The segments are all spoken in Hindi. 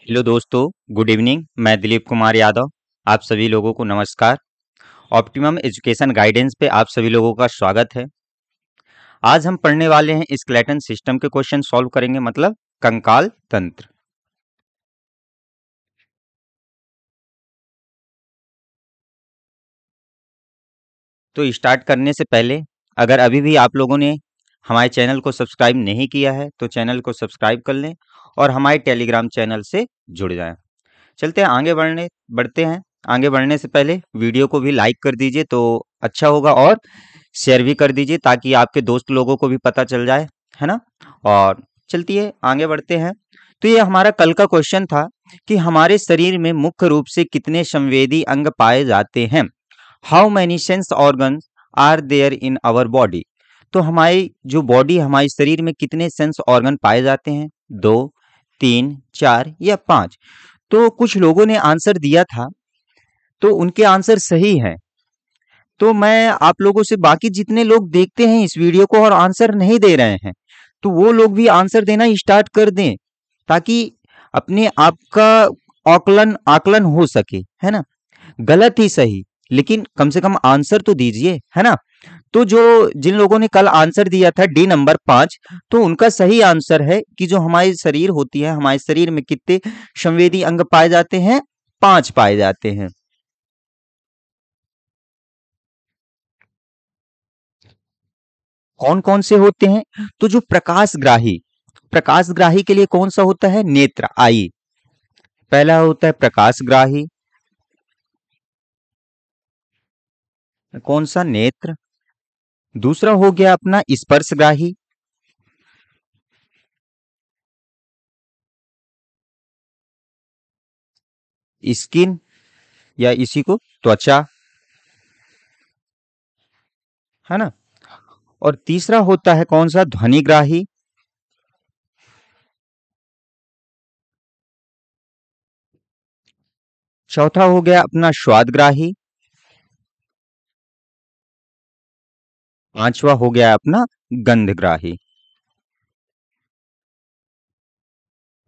हेलो दोस्तों गुड इवनिंग मैं दिलीप कुमार यादव आप सभी लोगों को नमस्कार ऑप्टिमम एजुकेशन गाइडेंस पे आप सभी लोगों का स्वागत है आज हम पढ़ने वाले हैं स्केलेटन सिस्टम के क्वेश्चन सॉल्व करेंगे मतलब कंकाल तंत्र तो स्टार्ट करने से पहले अगर अभी भी आप लोगों ने हमारे चैनल को सब्सक्राइब नहीं किया है तो चैनल को सब्सक्राइब कर लें और हमारे टेलीग्राम चैनल से जुड़ जाएं चलते हैं आगे बढ़ने बढ़ते हैं आगे बढ़ने से पहले वीडियो को भी लाइक कर दीजिए तो अच्छा होगा और शेयर भी कर दीजिए ताकि आपके दोस्त लोगों को भी पता चल जाए है ना और चलती है आगे बढ़ते हैं तो ये हमारा कल का क्वेश्चन था कि हमारे शरीर में मुख्य रूप से कितने संवेदी अंग पाए जाते हैं how many sense organ are there in our body तो हमारी जो बॉडी हमारे शरीर में कितने सेंस ऑर्गन पाए जाते हैं दो तीन चार या पांच तो कुछ लोगों ने आंसर दिया था तो उनके आंसर सही हैं तो मैं आप लोगों से बाकी जितने लोग देखते हैं इस वीडियो को और आंसर नहीं दे रहे हैं तो वो लोग भी आंसर देना स्टार्ट कर दें ताकि अपने आप का आकलन आकलन हो सके है ना गलत ही सही लेकिन कम से कम आंसर तो दीजिए है ना तो जो जिन लोगों ने कल आंसर दिया था डी नंबर पांच तो उनका सही आंसर है कि जो हमारे शरीर होती है हमारे शरीर में कितने संवेदी अंग पाए जाते हैं पांच पाए जाते हैं कौन कौन से होते हैं तो जो प्रकाश ग्राही प्रकाश ग्राही के लिए कौन सा होता है नेत्र आई पहला होता है प्रकाश ग्राही कौन सा नेत्र दूसरा हो गया अपना स्पर्शग्राही स्किन या इसी को त्वचा है ना और तीसरा होता है कौन सा ध्वनिग्राही चौथा हो गया अपना स्वादग्राही पांचवा हो गया अपना गंधग्राही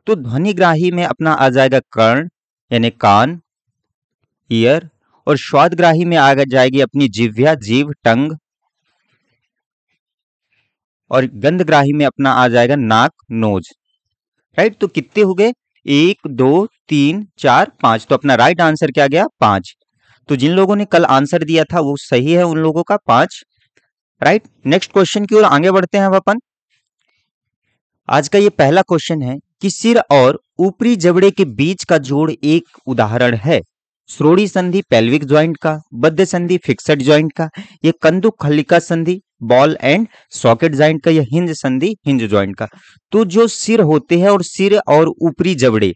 तो ध्वनिग्राही में अपना आ जाएगा कर्ण यानी कान ईयर और स्वादग्राही में आ जाएगी अपनी जिव्या जीव टंग और गंधग्राही में अपना आ जाएगा नाक नोज राइट तो कितने हो गए एक दो तीन चार पांच तो अपना राइट आंसर क्या गया पांच तो जिन लोगों ने कल आंसर दिया था वो सही है उन लोगों का पांच राइट नेक्स्ट क्वेश्चन की ओर आगे बढ़ते हैं अपन आज का ये पहला क्वेश्चन है कि सिर और ऊपरी जबड़े के बीच का जोड़ एक उदाहरण है श्रोड़ी संधि पेल्विक ज्वाइंट का बद्ध संधि फिक्सड ज्वाइंट का ये कंदु खलिका संधि बॉल एंड सॉकेट ज्वाइंट का या हिंज संधि हिंज ज्वाइंट का तो जो सिर होते हैं और सिर और ऊपरी जबड़े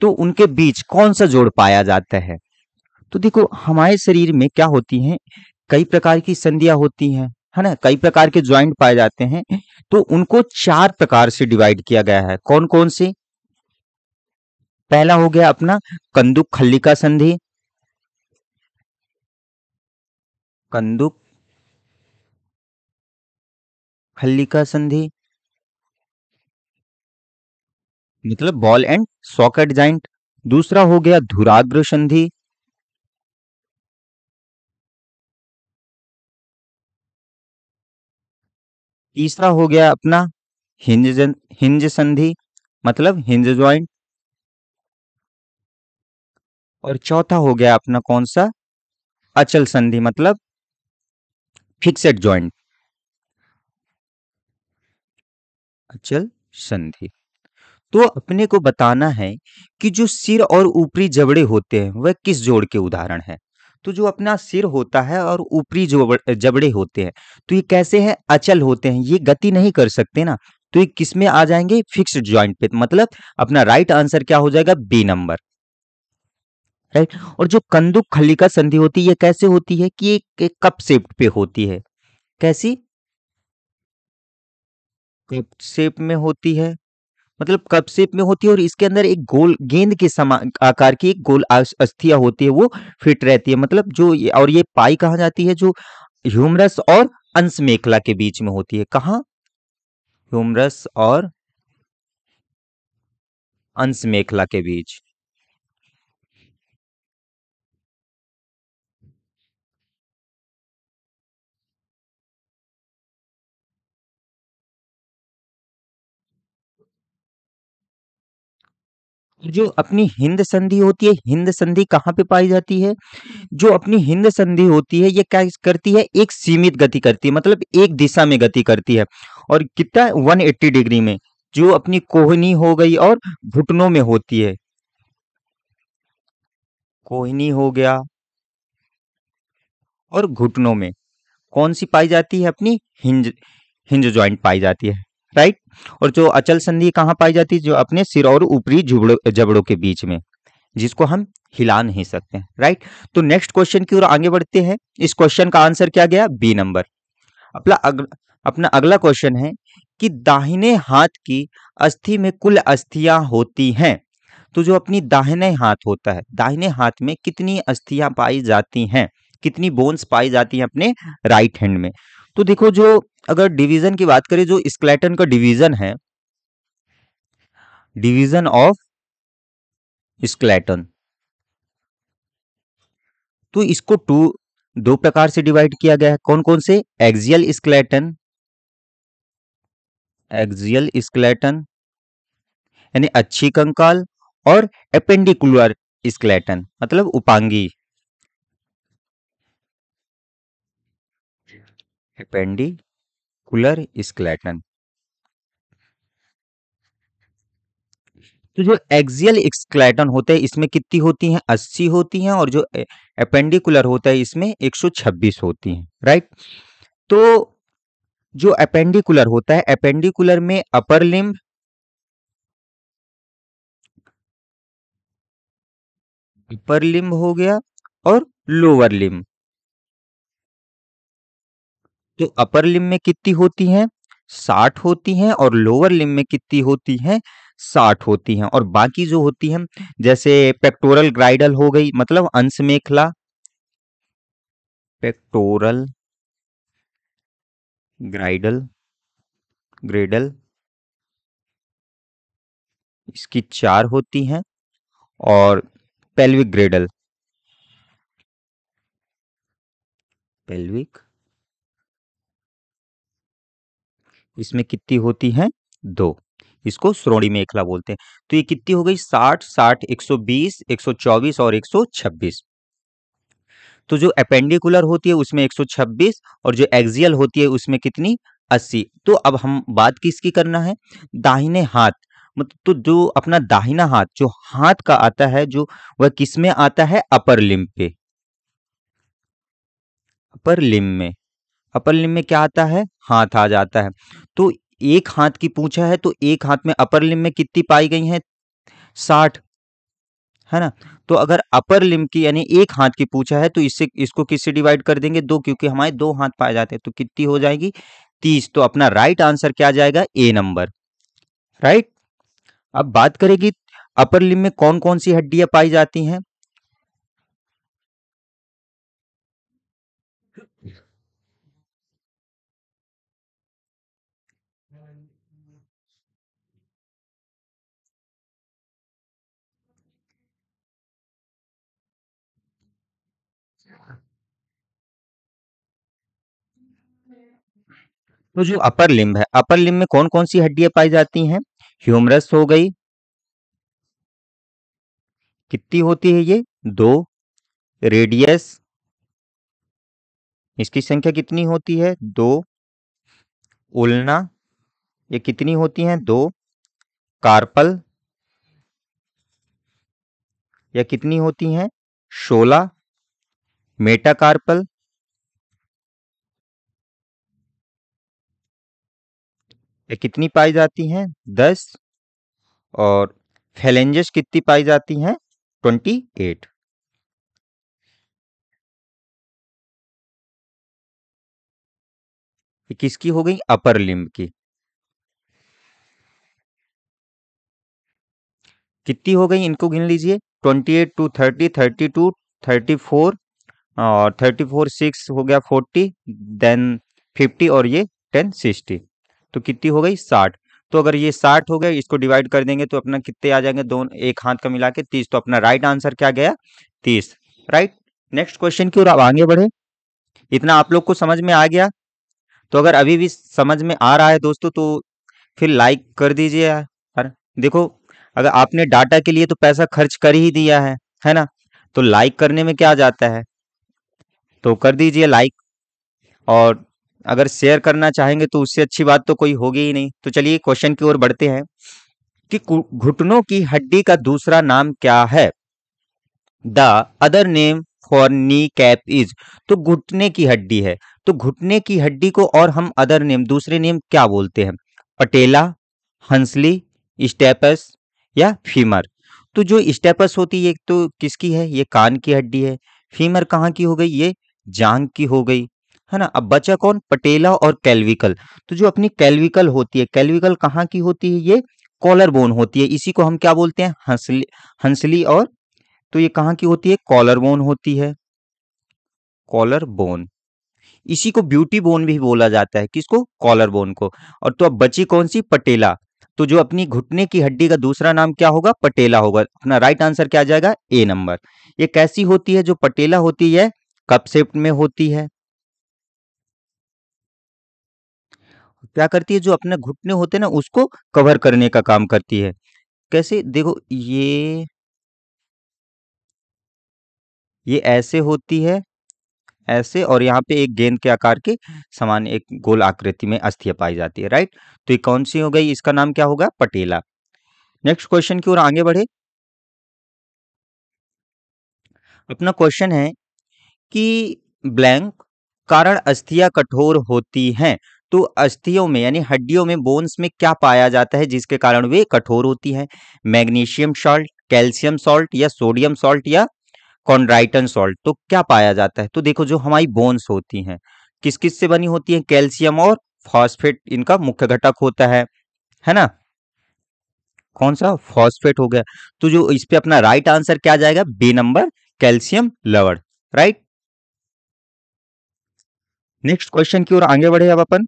तो उनके बीच कौन सा जोड़ पाया जाता है तो देखो हमारे शरीर में क्या होती हैं कई प्रकार की संधियां होती हैं है ना कई प्रकार के ज्वाइंट पाए जाते हैं तो उनको चार प्रकार से डिवाइड किया गया है कौन कौन से पहला हो गया अपना कंदुक खल्लिका संधि कंदुक खल्लिका संधि मतलब बॉल एंड सॉकेट जॉइंट दूसरा हो गया धुराग्र संधि तीसरा हो गया अपना हिंज हिंज संधि मतलब हिंज ज्वाइंट और चौथा हो गया अपना कौन सा अचल संधि मतलब फिक्सेड ज्वाइंट अचल संधि तो अपने को बताना है कि जो सिर और ऊपरी जबड़े होते हैं वह किस जोड़ के उदाहरण है तो जो अपना सिर होता है और ऊपरी जो जबड़े होते हैं तो ये कैसे हैं अचल होते हैं ये गति नहीं कर सकते ना तो ये किस में आ जाएंगे फिक्स्ड ज्वाइंट पे मतलब अपना राइट आंसर क्या हो जाएगा बी नंबर राइट और जो कंदुक खलिका संधि होती है ये कैसे होती है कि एक कप सेप पे होती है कैसी कप सेप में होती है मतलब कप शेप में होती है और इसके अंदर एक गोल गेंद के समान आकार की एक गोल अस्थिया होती है वो फिट रहती है मतलब जो और ये पाई कहा जाती है जो ह्यूमरस और अंश मेखला के बीच में होती है कहा ह्यूमरस और अंश मेखला के बीच जो अपनी हिंद संधि होती है हिंद संधि कहाँ पे पाई जाती है जो अपनी हिंद संधि होती है ये क्या करती है एक सीमित गति करती है मतलब एक दिशा में गति करती है और कितना वन एट्टी डिग्री में जो अपनी कोहनी हो गई और घुटनों में होती है कोहनी हो गया और घुटनों में कौन सी पाई जाती है अपनी हिंज हिंज ज्वाइंट पाई जाती है राइट और जो अचल संधि कहाँ पाई जाती है जो अपने सिर और ऊपरी जबड़ों के बीच में जिसको हम हिला नहीं सकते राइट तो नेक्स्ट क्वेश्चन की ओर आगे बढ़ते हैं इस क्वेश्चन का आंसर क्या गया बी नंबर अपना अग, अपना अगला क्वेश्चन है कि दाहिने हाथ की अस्थि में कुल अस्थियां होती हैं तो जो अपनी दाहिने हाथ होता है दाहिने हाथ में कितनी अस्थियां पाई जाती हैं कितनी बोन्स पाई जाती हैं अपने राइट हैंड में तो देखो जो अगर डिवीजन की बात करें जो स्क्लेटन का डिवीजन है डिवीजन ऑफ स्क्लेटन तो इसको टू दो प्रकार से डिवाइड किया गया है कौन कौन से एक्सियल स्क्लेटन एक्सियल स्क्लेटन यानी अच्छी कंकाल और एपेंडिकुलर स्क्लेटन मतलब उपांगी एपेंडी मस्कुलर स्केलेटन तो जो एक्सियल स्केलेटन होते हैं इसमें कितनी होती हैं अस्सी होती हैं और जो अपेंडिकुलर होता है इसमें एक सौ छब्बीस होती हैं राइट तो जो अपेंडिकुलर होता है अपेंडिकुलर में अपर लिम्ब अपर लिम्ब हो गया और लोअर लिम्ब तो अपर लिम में कितनी होती हैं साठ होती हैं और लोअर लिम में कितनी होती हैं साठ होती हैं और बाकी जो होती हैं जैसे पेक्टोरल ग्राइडल हो गई मतलब अंश मेखला पेक्टोरल ग्राइडल ग्रेडल इसकी चार होती हैं और पेल्विक ग्रेडल पेल्विक इसमें कितनी होती है दो इसको श्रोणी में एकला बोलते हैं तो ये कितनी हो गई साठ साठ एक सौ बीस एक सौ चौबीस और एक सौ छब्बीस तो जो अपेंडिकुलर होती है उसमें 126 और जो एक्सियल होती है उसमें कितनी 80 तो अब हम बात किसकी करना है दाहिने हाथ मतलब तो जो अपना दाहिना हाथ जो हाथ का आता है जो वह किसमें आता है अपर लिम पे अपर लिम में अपर लिम में क्या आता है हाथ आ जाता है तो एक हाथ की पूछा है तो एक हाथ में अपर लिम में कितनी पाई गई है साठ है ना तो अगर अपर लिम की यानी एक हाथ की पूछा है तो इससे इसको किससे डिवाइड कर देंगे दो क्योंकि हमारे दो हाथ पाए जाते हैं तो कितनी हो जाएगी तीस तो अपना राइट आंसर क्या जाएगा ए नंबर राइट अब बात करेगी अपर लिम में कौन कौन सी हड्डियां पाई जाती हैं तो जो अपर लिम्ब है अपर लिम्ब में कौन कौन सी हड्डियां पाई जाती हैं ह्यूमरस हो गई कितनी होती है ये दो रेडियस इसकी संख्या कितनी होती है दो उल्ना ये कितनी होती हैं दो कार्पल या कितनी होती हैं सोलह मेटाकार्पल ये कितनी पाई जाती हैं दस और फैलेंजेस कितनी पाई जाती हैं ट्वेंटी एट किसकी हो गई अपर लिम्ब की कितनी हो गई इनको गिन लीजिए twenty eight two thirty thirty two thirty four और थर्टी फोर सिक्स हो गया फोर्टी देन फिफ्टी और ये टेन सिक्सटी तो कितनी हो गई साठ तो अगर ये साठ हो गया इसको डिवाइड कर देंगे तो अपना कितने आ जाएंगे दोनों एक हाथ का मिला के तीस तो अपना राइट आंसर क्या गया तीस राइट नेक्स्ट क्वेश्चन की ओर आप आगे बढ़े इतना आप लोग को समझ में आ गया तो अगर अभी भी समझ में आ रहा है दोस्तों तो फिर लाइक कर दीजिए यार देखो अगर आपने डाटा के लिए तो पैसा खर्च कर ही दिया है है ना तो लाइक करने में क्या जाता है तो कर दीजिए लाइक और अगर शेयर करना चाहेंगे तो उससे अच्छी बात तो कोई होगी ही नहीं तो चलिए क्वेश्चन की ओर बढ़ते हैं कि घुटनों की हड्डी का दूसरा नाम क्या है the other name for knee cap is तो घुटने की हड्डी है तो घुटने की हड्डी को और हम अदर नेम दूसरे नेम क्या बोलते हैं पटेला हंसली स्टेपस या फीमर तो जो स्टेपस होती है तो किसकी है ये कान की हड्डी है फीमर कहाँ की हो गई ये जांग की हो गई है ना अब बचा कौन पटेला और कैल्विकल तो जो अपनी कैल्विकल होती है कैल्विकल कहाँ की होती है ये कॉलर बोन होती है इसी को हम क्या बोलते हैं हंसली हंसली और तो ये कहाँ की होती है कॉलर बोन होती है कॉलर बोन इसी को ब्यूटी बोन भी बोला जाता है किसको कॉलर बोन को और तो अब बची कौन सी पटेला तो जो अपनी घुटने की हड्डी का दूसरा नाम क्या होगा पटेला होगा अपना राइट आंसर क्या आ जाएगा ए नंबर ये कैसी होती है जो पटेला होती है कप शेप में होती है क्या करती है जो अपने घुटने होते हैं ना उसको कवर करने का काम करती है कैसे देखो ये ये ऐसे होती है ऐसे और यहाँ पे एक गेंद के आकार के समान एक गोल आकृति में अस्थिया पाई जाती है राइट तो ये कौन सी हो गई इसका नाम क्या होगा पटेला नेक्स्ट क्वेश्चन की ओर आगे बढ़े अपना क्वेश्चन है कि ब्लैंक कारण अस्थिया कठोर होती हैं तो अस्थियों में यानी हड्डियों में बोन्स में क्या पाया जाता है जिसके कारण वे कठोर होती है मैग्नीशियम सॉल्ट कैल्शियम सॉल्ट या सोडियम सॉल्ट या कॉन्ड्राइटन सॉल्ट तो क्या पाया जाता है तो देखो जो हमारी बोन्स होती हैं किस किस से बनी होती है कैल्शियम और फॉस्फेट इनका मुख्य घटक होता है है ना कौन सा फॉस्फेट हो गया तो जो इस पे अपना राइट आंसर क्या जाएगा बी नंबर कैल्शियम लवड़ राइट नेक्स्ट क्वेश्चन की ओर आगे बढ़े अब अपन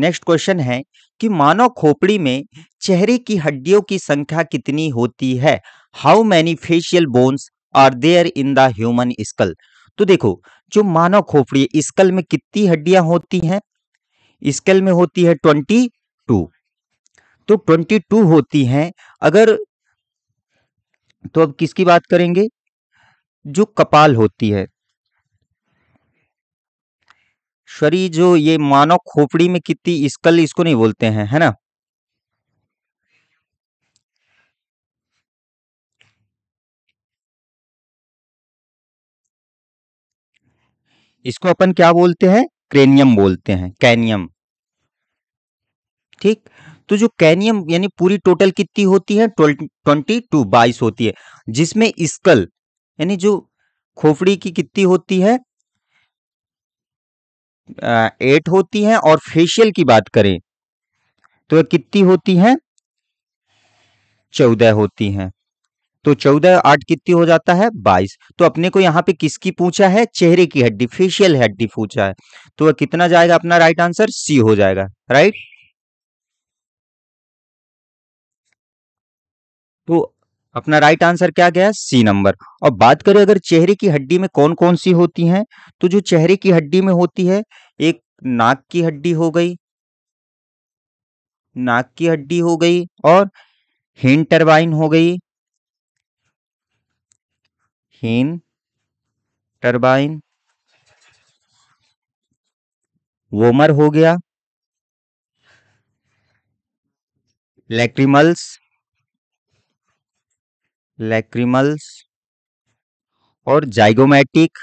नेक्स्ट क्वेश्चन है कि मानव खोपड़ी में चेहरे की हड्डियों की संख्या कितनी होती है how many facial bones are there in the human skull तो देखो जो मानव खोपड़ी स्कल में कितनी हड्डियां होती हैं स्कल में होती है ट्वेंटी टू तो ट्वेंटी टू होती हैं अगर तो अब किसकी बात करेंगे जो कपाल होती है शरी जो ये मानव खोपड़ी में कितनी स्कल इसको नहीं बोलते हैं है ना इसको अपन क्या बोलते हैं क्रेनियम बोलते हैं कैनियम ठीक तो जो कैनियम यानी पूरी टोटल कितनी होती है ट्वेंटी टू बाईस होती है जिसमें स्कल यानी जो खोपड़ी की कितनी होती है एट होती है और फेशियल की बात करें तो कितनी होती है चौदह होती हैं तो चौदह आठ कितनी हो जाता है बाईस तो अपने को यहां पे किसकी पूछा है चेहरे की हड्डी फेशियल हड्डी पूछा है तो वह कितना जाएगा अपना राइट आंसर सी हो जाएगा राइट तो अपना राइट आंसर क्या गया सी नंबर और बात करें अगर चेहरे की हड्डी में कौन कौन सी होती हैं तो जो चेहरे की हड्डी में होती है एक नाक की हड्डी हो गई नाक की हड्डी हो गई और हीन टर्बाइन हो गई हीन टर्बाइन वोमर हो गया लैक्रिमल्स लैक्रिमल्स और जाइगोमैटिक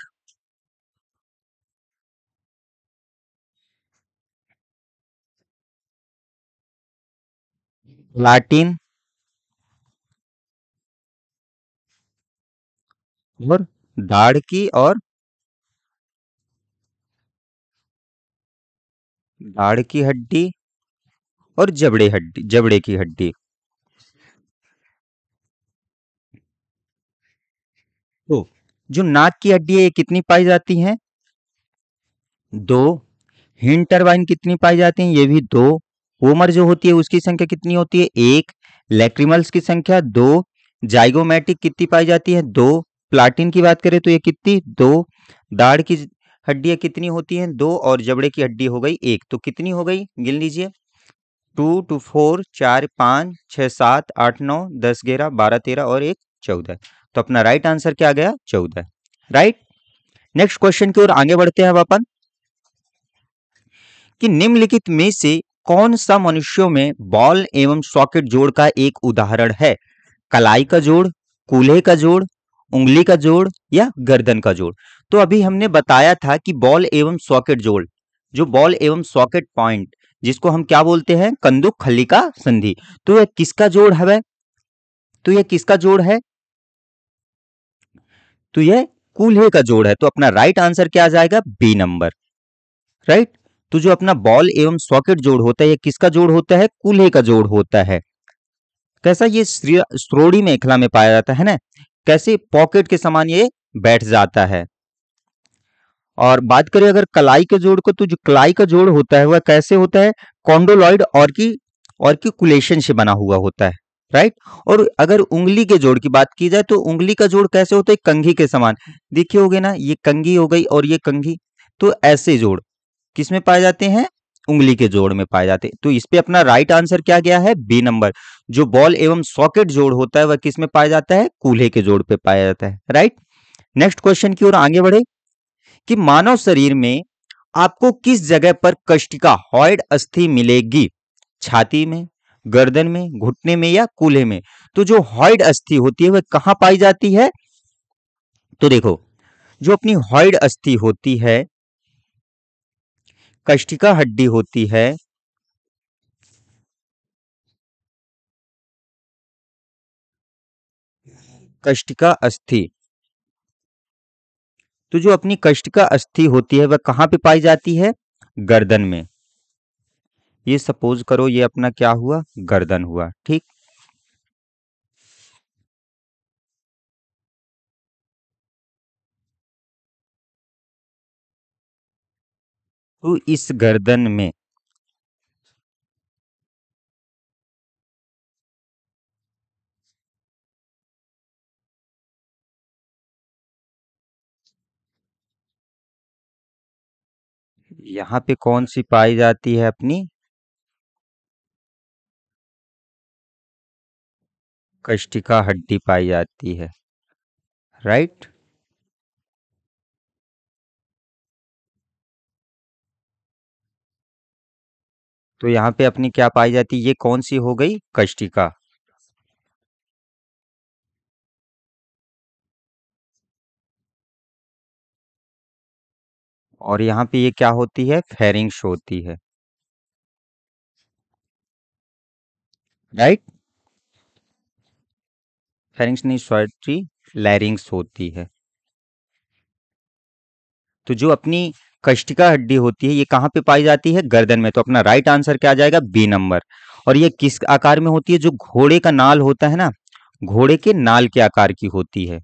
लाटिन और दाढ़ की और दाढ़ की हड्डी और जबड़े हड्डी जबड़े की हड्डी तो जो नाक की हड्डी है ये कितनी पाई जाती है दो हिंड टर्बाइन कितनी पाई जाती है ये भी दो ओमर जो होती है उसकी संख्या कितनी होती है एक लेक्रिमल्स की संख्या दो जाइगोमेटिक कितनी पाई जाती है दो प्लाटिन की बात करें तो ये कितनी दो दाढ़ की हड्डियां कितनी होती हैं दो और जबड़े की हड्डी हो गई एक तो कितनी हो गई गिन लीजिए टू टू फोर चार पाँच छः सात आठ नौ दस ग्यारह बारह तेरह और एक चौदह तो अपना राइट आंसर क्या आ गया चौदह राइट नेक्स्ट क्वेश्चन की ओर आगे बढ़ते हैं अपन कि निम्नलिखित में से कौन सा मनुष्यों में बॉल एवं सॉकेट जोड़ का एक उदाहरण है कलाई का जोड़ कूल्हे का जोड़ उंगली का जोड़ या गर्दन का जोड़ तो अभी हमने बताया था कि बॉल एवं सॉकेट जोड़ जो बॉल एवं सॉकेट पॉइंट जिसको हम क्या बोलते हैं कंदुक खली का संधि तो यह किसका जोड़ है तो यह किसका जोड़ है तो यह कूल्हे का जोड़ है तो अपना राइट आंसर क्या आ जाएगा बी नंबर राइट तो जो अपना बॉल एवं सॉकेट जोड़ होता है यह किसका जोड़ होता है कूल्हे का जोड़ होता है कैसा ये स्त्रोड़ी में खिला में पाया जाता है ना कैसे पॉकेट के समान ये बैठ जाता है और बात करें अगर कलाई के जोड़ को तो जो कलाई का जोड़ होता है वह कैसे होता है कॉन्डोलॉइड और की और की कुलेशन से बना हुआ होता है राइट और अगर उंगली के जोड़ की बात की जाए तो उंगली का जोड़ कैसे होता है कंघी के समान देखिए हो गए ना ये कंघी हो गई और ये कंघी तो ऐसे जोड़ किसमें पाए जाते हैं उंगली के जोड़ में पाए जाते हैं तो इस पे अपना राइट आंसर क्या गया है बी नंबर जो बॉल एवं सॉकेट जोड़ होता है वह किस में पाया जाता है कूल्हे के जोड़ पे पाया जाता है राइट नेक्स्ट क्वेश्चन की ओर आगे बढ़े कि मानव शरीर में आपको किस जगह पर कष्टिका हॉइड अस्थि मिलेगी छाती में गर्दन में घुटने में या कूल्हे में तो जो हॉइड अस्थि होती है वह कहाँ पाई जाती है तो देखो जो अपनी हॉइड अस्थि होती है कष्टिका हड्डी होती है कष्टिका अस्थि तो जो अपनी कष्टिका अस्थि होती है वह कहाँ पे पाई जाती है गर्दन में ये सपोज करो ये अपना क्या हुआ गर्दन हुआ ठीक तो इस गर्दन में यहां पे कौन सी पाई जाती है अपनी कष्टिका हड्डी पाई जाती है राइट तो यहां पे अपनी क्या पाई जाती है ये कौन सी हो गई कष्टिका और यहाँ पे ये क्या होती है फेरिंग्स होती है राइट right? फेरिंग्स नहीं सॉरी लैरिंग्स होती है तो जो अपनी कष्टिका हड्डी होती है ये कहां पे पाई जाती है गर्दन में तो अपना राइट आंसर क्या आ जाएगा बी नंबर और ये किस आकार में होती है जो घोड़े का नाल होता है ना घोड़े के नाल के आकार की होती है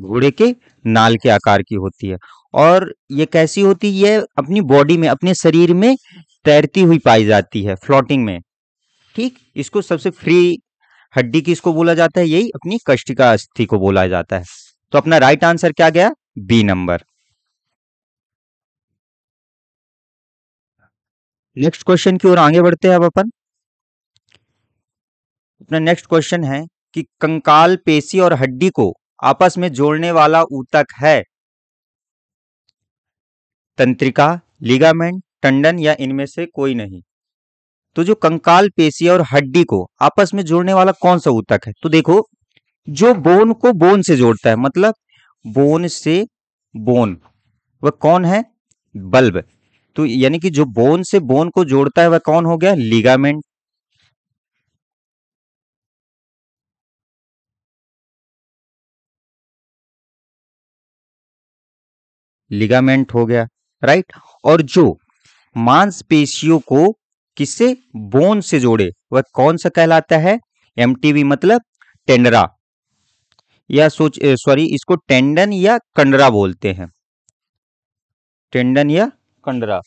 घोड़े के नाल के आकार की होती है और ये कैसी होती है ये अपनी बॉडी में अपने शरीर में तैरती हुई पाई जाती है फ्लोटिंग में ठीक इसको सबसे फ्री हड्डी किसको बोला जाता है यही अपनी कष्टिका अस्थि को बोला जाता है तो अपना राइट आंसर क्या गया बी नंबर नेक्स्ट क्वेश्चन की ओर आगे बढ़ते हैं अब अपन अपना नेक्स्ट क्वेश्चन है कि कंकाल पेशी और हड्डी को आपस में जोड़ने वाला ऊतक है तंत्रिका लिगामेंट टंडन या इनमें से कोई नहीं तो जो कंकाल पेशी और हड्डी को आपस में जोड़ने वाला कौन सा ऊतक है तो देखो जो बोन को बोन से जोड़ता है मतलब बोन से बोन वह कौन है बल्ब तो यानी कि जो बोन से बोन को जोड़ता है वह कौन हो गया लिगामेंट लिगामेंट हो गया राइट और जो मांसपेशियों को किससे बोन से जोड़े वह कौन सा कहलाता है एमटीवी मतलब टेंडरा या सोच सॉरी इसको टेंडन या कंडरा बोलते हैं टेंडन या कंडरा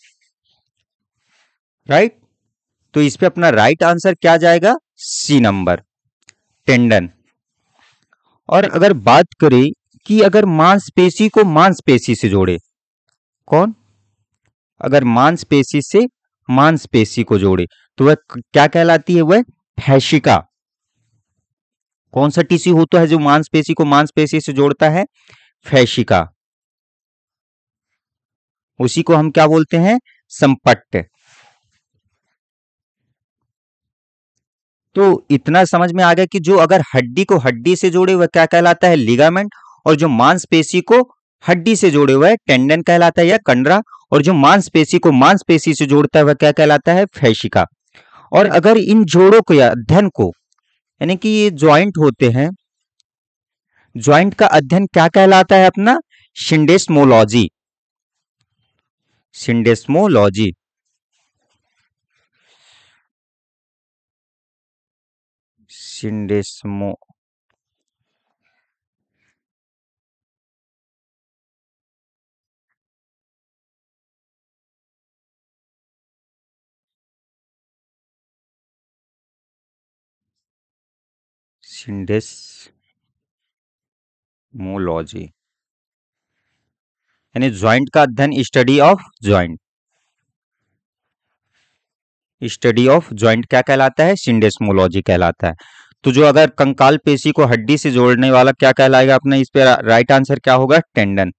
राइट right? तो इस पे अपना राइट right आंसर क्या जाएगा सी नंबर टेंडन और अगर बात करें कि अगर मांसपेशी को मांसपेशी से जोड़े कौन अगर मांसपेशी से मांसपेशी को जोड़े तो वह क्या कहलाती है वह फैशिका कौन सा टिश्यू होता है जो मांसपेशी को मांसपेशी से जोड़ता है फैशिका उसी को हम क्या बोलते हैं संपट्ट तो इतना समझ में आ गया कि जो अगर हड्डी को हड्डी से जोड़े वह क्या कहलाता है लिगामेंट और जो मांसपेशी को हड्डी से जोड़े हुए टेंडन कहलाता है या कंडरा और जो मांसपेशी को मांसपेशी से जोड़ता है वह क्या कहलाता है फैशिका और अगर इन जोड़ों या अध्ययन को यानी कि ये ज्वाइंट होते हैं ज्वाइंट का अध्ययन क्या कहलाता है अपना सिंडेस्मोलॉजी सिंडेस्मोलॉजी सिंडेस्मो सिंडेसमोलॉजी यानी ज्वाइंट का अध्ययन study of joint study of joint क्या कहलाता है सिंडेसमोलॉजी कहलाता है तो जो अगर कंकाल पेशी को हड्डी से जोड़ने वाला क्या कहलाएगा अपने इस पे राइट आंसर क्या होगा टेंडन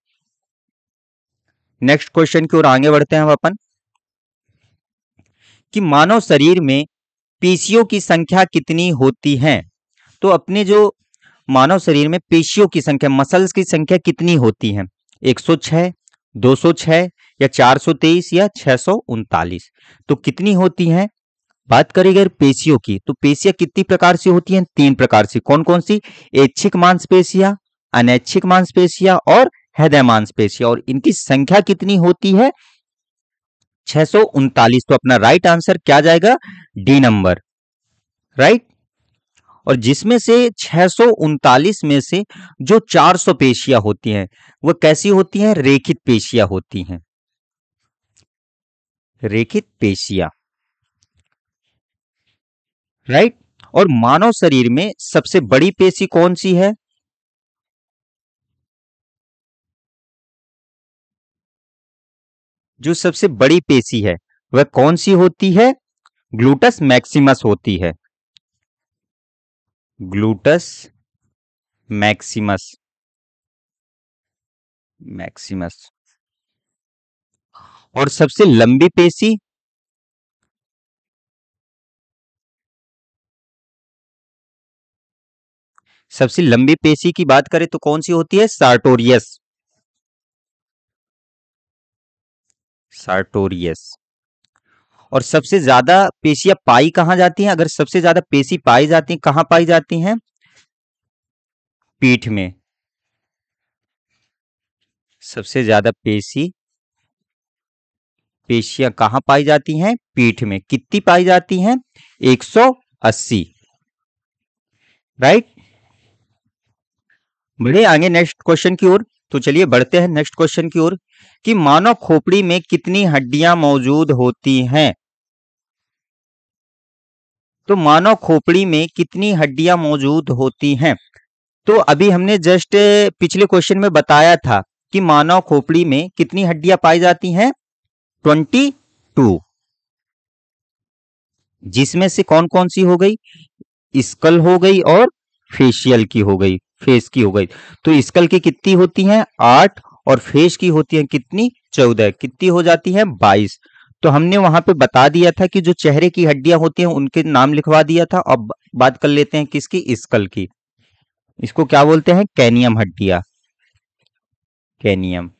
नेक्स्ट क्वेश्चन की ओर आगे बढ़ते हैं हम अपन कि मानव शरीर में पेशियों की संख्या कितनी होती है तो अपने जो मानव शरीर में पेशियों की संख्या मसल्स की संख्या कितनी होती है 106, 206 या 423 या उनतालीस तो कितनी होती है बात करें अगर पेशियों की तो पेशियां कितनी प्रकार से होती हैं तीन प्रकार से कौन कौन सी ऐच्छिक मांसपेशिया अनैच्छिक मांसपेशिया और हृदय मांसपेशिया और इनकी संख्या कितनी होती है छह तो अपना राइट आंसर क्या जाएगा डी नंबर राइट और जिसमें से छह में से जो 400 पेशियां होती हैं वह कैसी होती हैं रेखित पेशियां होती हैं रेखित पेशियां राइट और मानव शरीर में सबसे बड़ी पेशी कौन सी है जो सबसे बड़ी पेशी है वह कौन सी होती है ग्लूटस मैक्सिमस होती है ग्लूटस मैक्सिमस मैक्सिमस और सबसे लंबी पेशी सबसे लंबी पेशी की बात करें तो कौन सी होती है सार्टोरियस सार्टोरियस और सबसे ज्यादा पेशियां पाई कहां जाती हैं अगर सबसे ज्यादा पेशी पाई जाती है कहां पाई जाती हैं पीठ में सबसे ज्यादा पेशी पेशियां कहां पाई जाती हैं पीठ में कितनी पाई जाती हैं 180 राइट बढ़े आगे नेक्स्ट क्वेश्चन की ओर तो चलिए बढ़ते हैं नेक्स्ट क्वेश्चन की ओर कि मानव खोपड़ी में कितनी हड्डियां मौजूद होती हैं तो मानव खोपड़ी में कितनी हड्डियां मौजूद होती हैं तो अभी हमने जस्ट पिछले क्वेश्चन में बताया था कि मानव खोपड़ी में कितनी हड्डियां पाई जाती हैं ट्वेंटी टू जिसमें से कौन कौन सी हो गई स्कल हो गई और फेशियल की हो गई फेस की हो गई तो स्कल की कितनी होती हैं आठ और फेस की होती है कितनी चौदह कितनी हो जाती है बाईस तो हमने वहां पे बता दिया था कि जो चेहरे की हड्डियां होती हैं उनके नाम लिखवा दिया था और बात कर लेते हैं किसकी स्कल की इसको क्या बोलते हैं कैनियम हड्डिया कैनियम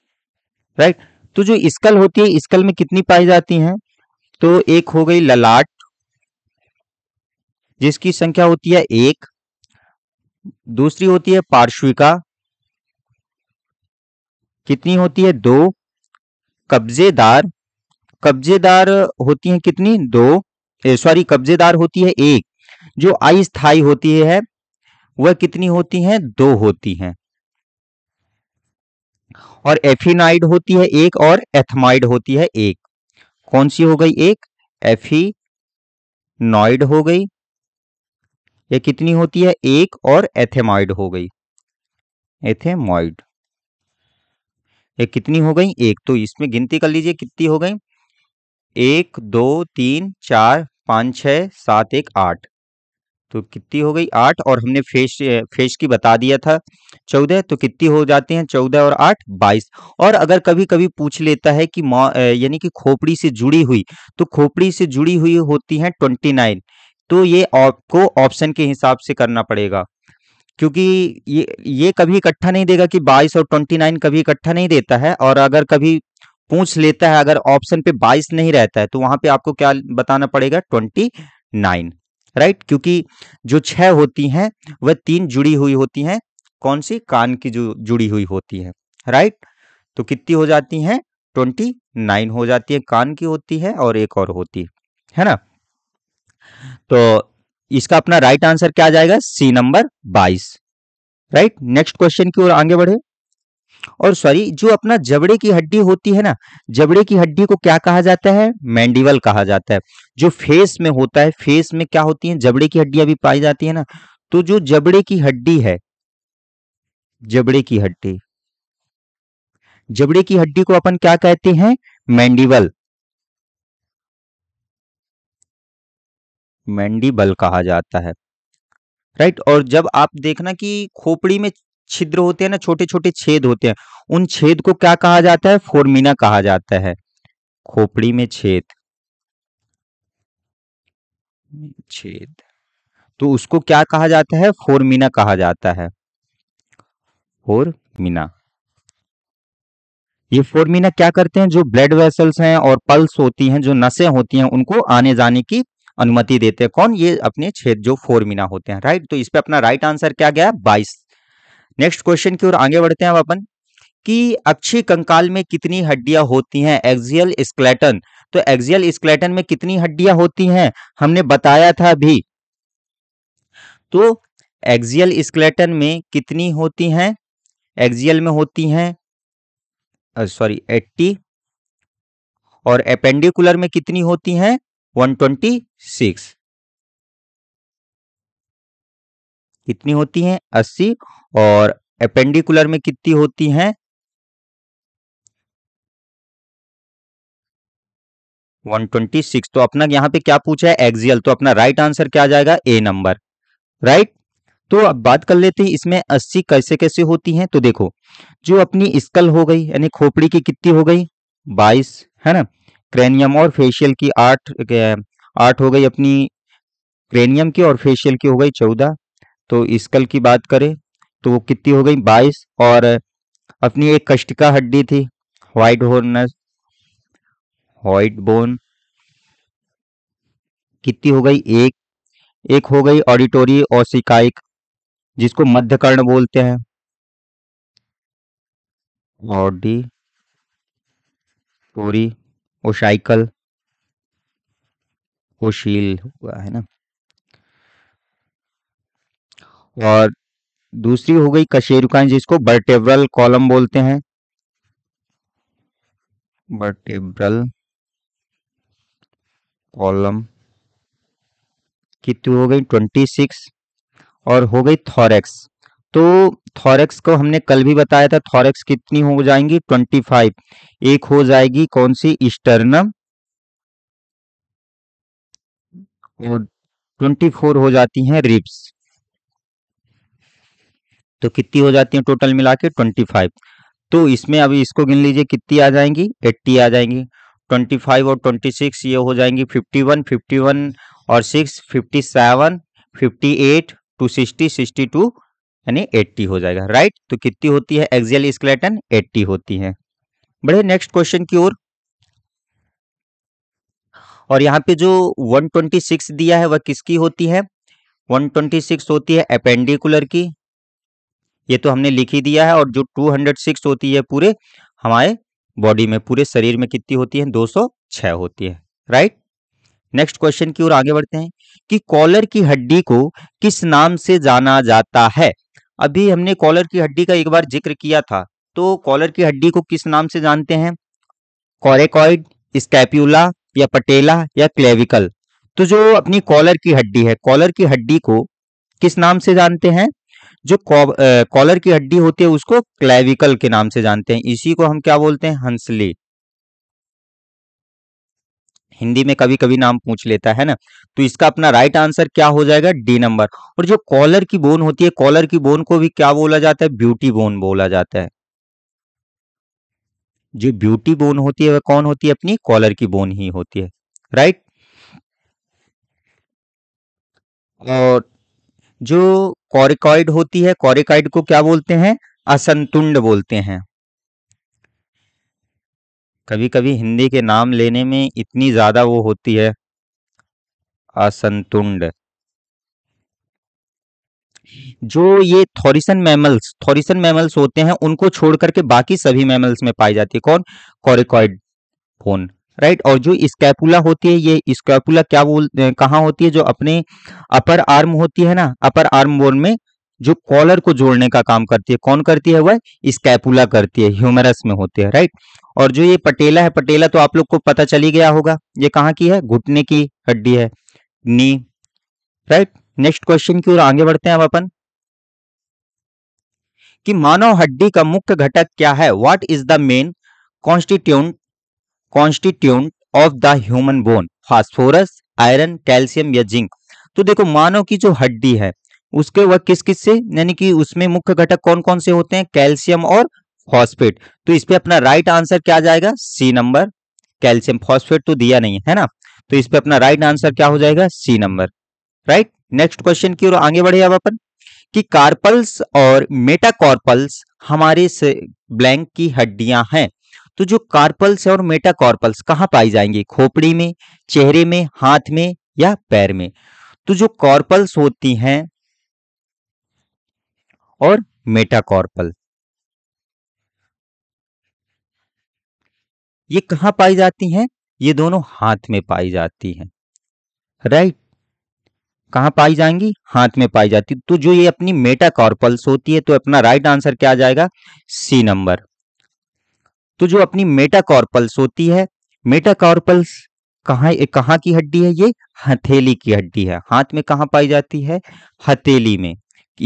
राइट तो जो स्कल होती है स्कल में कितनी पाई जाती हैं तो एक हो गई ललाट जिसकी संख्या होती है एक दूसरी होती है पार्श्विका कितनी होती है दो कब्जेदार कब्जेदार होती है कितनी दो सॉरी कब्जेदार होती है एक जो अस्थाई होती है वह कितनी होती है दो होती है और एफिनाइड होती है एक और एथमाइड होती है एक कौन सी हो गई एक एफिनॉइड हो गई यह कितनी होती है एक और एथेमाइड हो गई एथेमॉइड यह कितनी हो गई एक तो इसमें गिनती कर लीजिए कितनी हो गई एक दो तीन चार पाँच छः सात एक आठ तो कितनी हो गई आठ और हमने फेस फेस की बता दिया था चौदह तो कितनी हो जाती हैं चौदह और आठ बाईस और अगर कभी कभी पूछ लेता है कि यानी कि खोपड़ी से जुड़ी हुई तो खोपड़ी से जुड़ी हुई होती हैं ट्वेंटी नाइन तो ये आपको ऑप्शन के हिसाब से करना पड़ेगा क्योंकि ये ये कभी इकट्ठा नहीं देगा कि 22 और 29 कभी इकट्ठा नहीं देता है और अगर कभी पूछ लेता है अगर ऑप्शन पे बाईस नहीं रहता है तो वहां पे आपको क्या बताना पड़ेगा ट्वेंटी नाइन राइट क्योंकि जो छह होती हैं वह तीन जुड़ी हुई होती हैं कौन सी कान की जो जुड़ी हुई होती है राइट तो कितनी हो जाती है ट्वेंटी नाइन हो जाती है कान की होती है और एक और होती है ना तो इसका अपना राइट आंसर क्या आ जाएगा सी नंबर बाईस राइट नेक्स्ट क्वेश्चन की ओर आगे बढ़े और सॉरी जो अपना जबड़े की हड्डी होती है ना जबड़े की हड्डी को क्या कहा जाता है मैंडिवल कहा जाता है जो फेस में होता है फेस में क्या होती है जबड़े की हड्डियां भी पाई जाती है ना तो जो जबड़े की हड्डी है जबड़े की हड्डी जबड़े की हड्डी को अपन क्या कहते हैं मैंडिवल मैंडिबल कहा जाता है राइट और जब आप देखना कि खोपड़ी में छिद्र होते हैं ना छोटे छोटे छेद होते हैं उन छेद को क्या कहा जाता है फोर्मिना कहा जाता है खोपड़ी में छेद छेद तो उसको क्या कहा जाता है फोर्मिना कहा जाता है फोर्मिना ये फोर्मिना क्या करते हैं जो ब्लड वेसल्स हैं और पल्स होती हैं जो नसें होती हैं उनको आने जाने की अनुमति देते हैं कौन ये अपने छेद जो फोर्मिना होते हैं राइट तो इस पे अपना राइट आंसर क्या गया बाईस नेक्स्ट क्वेश्चन की ओर आगे बढ़ते हैं अपन कि अक्षी कंकाल में कितनी हड्डियां होती हैं एक्सियल स्क्लेटन तो एक्सियल स्क्लेटन में कितनी हड्डियां होती हैं हमने बताया था अभी तो एक्सियल स्क्लेटन में कितनी होती हैं एक्सियल में होती हैं सॉरी एट्टी और एपेंडिकुलर में कितनी होती हैं सिक्स कितनी होती हैं अस्सी और अपेंडिकुलर में कितनी होती हैं 126 तो अपना यहां पे क्या पूछा है एक्सियल तो अपना राइट आंसर क्या आ जाएगा ए नंबर राइट तो अब बात कर लेते हैं इसमें 80 कैसे कैसे होती हैं तो देखो जो अपनी स्कल हो गई यानी खोपड़ी की कितनी हो गई 22 है ना क्रेनियम और फेशियल की आठ आठ हो गई अपनी क्रेनियम की और फेशियल की हो गई चौदह तो स्कल की बात करें तो वो कितनी हो गई बाईस और अपनी एक कष्टिका हड्डी थी व्हाइट होर्नस व्हाइट बोन कितनी हो गई एक एक हो गई ऑडिटोरी और सिकाइक जिसको मध्य कर्ण बोलते हैं ऑडी टोरी ओशाइकल ओशील हुआ है ना और दूसरी हो गई कशेरुकान जिसको बर्टेब्रल कॉलम बोलते हैं बर्टेब्रल कॉलम कितनी हो गई ट्वेंटी सिक्स और हो गई थॉरेक्स तो थॉरेक्स को हमने कल भी बताया था थॉरेक्स कितनी हो जाएंगी ट्वेंटी फाइव एक हो जाएगी कौन सी स्टर्नम और ट्वेंटी फोर हो जाती हैं रिब्स तो कितनी हो जाती है टोटल मिला के ट्वेंटी फाइव तो इसमें अभी इसको गिन लीजिए कितनी आ जाएंगी एट्टी आ जाएंगी ट्वेंटी फाइव और ट्वेंटी सिक्स ये हो जाएंगी फिफ्टी वन फिफ्टी वन और six fifty seven fifty eight two sixty sixty two यानी एट्टी हो जाएगा राइट तो कितनी होती है एक्सियल स्केलेटन एट्टी होती है बढ़े नेक्स्ट क्वेश्चन की ओर और यहाँ पे जो 126 दिया है वह किसकी होती है 126 होती है अपेंडिकुलर की ये तो हमने लिख ही दिया है और जो 206 होती है पूरे हमारे बॉडी में पूरे शरीर में कितनी होती है 206 होती है राइट नेक्स्ट क्वेश्चन की ओर आगे बढ़ते हैं कि कॉलर की हड्डी को किस नाम से जाना जाता है अभी हमने कॉलर की हड्डी का एक बार जिक्र किया था तो कॉलर की हड्डी को किस नाम से जानते हैं कॉरेकॉइड स्कैप्यूला या पटेला या क्लेविकल तो जो अपनी कॉलर की हड्डी है कॉलर की हड्डी को किस नाम से जानते हैं जो कॉलर की हड्डी होती है उसको क्लेविकल के नाम से जानते हैं इसी को हम क्या बोलते हैं हंसली हिंदी में कभी कभी नाम पूछ लेता है ना तो इसका अपना राइट आंसर क्या हो जाएगा डी नंबर और जो कॉलर की बोन होती है कॉलर की बोन को भी क्या बोला जाता है ब्यूटी बोन बोला जाता है जो ब्यूटी बोन होती है वह कौन होती है अपनी कॉलर की बोन ही होती है राइट और जो कॉरिकॉइड होती है कॉरिकॉइड को क्या बोलते हैं असंतुंड बोलते हैं कभी कभी हिंदी के नाम लेने में इतनी ज्यादा वो होती है असंतुंड जो ये थॉरिसन मैमल्स थोरिसन मैमल्स होते हैं उनको छोड़ करके बाकी सभी मैमल्स में पाई जाती है कौन कॉरिकॉइड फोन राइट और जो स्कैपुला होती है ये स्कैपुला क्या बोल कहाँ होती है जो अपने अपर आर्म होती है ना अपर आर्म बोन में जो कॉलर को जोड़ने का काम करती है कौन करती है वह स्कैपुला करती है ह्यूमरस में होती है राइट और जो ये पटेला है पटेला तो आप लोग को पता चली गया होगा ये कहाँ की है घुटने की हड्डी है नी राइट नेक्स्ट क्वेश्चन की ओर आगे बढ़ते हैं अब अपन कि मानव हड्डी का मुख्य घटक क्या है what is the main constituent constituent of the human bone phosphorus iron calcium या जिंक तो देखो मानव की जो हड्डी है उसके वह किस किस से यानी कि उसमें मुख्य घटक कौन कौन से होते हैं कैल्शियम और फॉस्फेट तो इस पे अपना राइट आंसर क्या जाएगा सी नंबर कैल्शियम फॉस्फेट तो दिया नहीं है ना तो इस पे अपना राइट आंसर क्या हो जाएगा C number right next question की ओर आगे बढ़े अब अपन कि कार्पल्स और मेटाकॉर्पल्स हमारे ब्लैंक की हड्डियां हैं तो जो कार्पल्स और मेटाकॉर्पल्स कहाँ पाई जाएंगे खोपड़ी में चेहरे में हाथ में या पैर में तो जो कॉर्पल्स होती हैं और मेटाकॉर्पल ये कहाँ पाई जाती हैं ये दोनों हाथ में पाई जाती हैं राइट कहाँ पाई जाएंगी हाथ में पाई जाती तो जो ये अपनी मेटाकॉर्पल्स होती है तो अपना राइट आंसर क्या आ जाएगा सी नंबर तो जो अपनी मेटाकॉर्पल्स होती है मेटाकॉर्पल्स कहाँ कहाँ की हड्डी है ये हथेली की हड्डी है हाथ में कहा पाई जाती है हथेली में